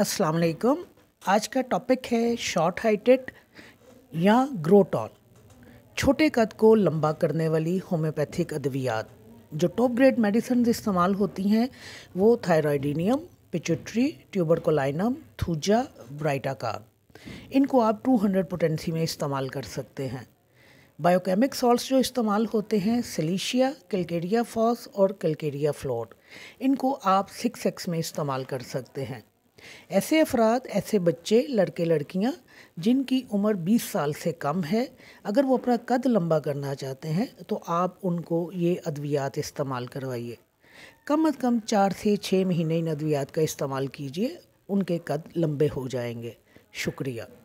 अस्सलाम वालेकुम आज का टॉपिक है शॉर्ट हाइटेड या ग्रोटॉन छोटे कद को लंबा करने वाली होम्योपैथिक अद्वियात जो टॉप ग्रेड मेडिसिन इस्तेमाल होती हैं वो thyroidinum pituitary tuberculinum thuja baryta का इनको आप 200 पोटेंसी में इस्तेमाल कर सकते हैं बायोकेमिक सॉल्ट्स जो इस्तेमाल होते हैं सिलीशिया कैलकेरिया फॉस और कैलकेरिया फ्लोर इनको आप सिक्स एक्स में इस्तेमाल कर सकते हैं ऐसे अफराद ऐसे बच्चे लड़के लड़कियां जिनकी उम्र 20 साल से कम है अगर वो अपना कद लंबा करना चाहते हैं तो आप उनको ये अद्वियात इस्तेमाल करवाइए कम अज़ कम चार से छः महीने इन अद्वियात का इस्तेमाल कीजिए उनके कद लंबे हो जाएंगे शुक्रिया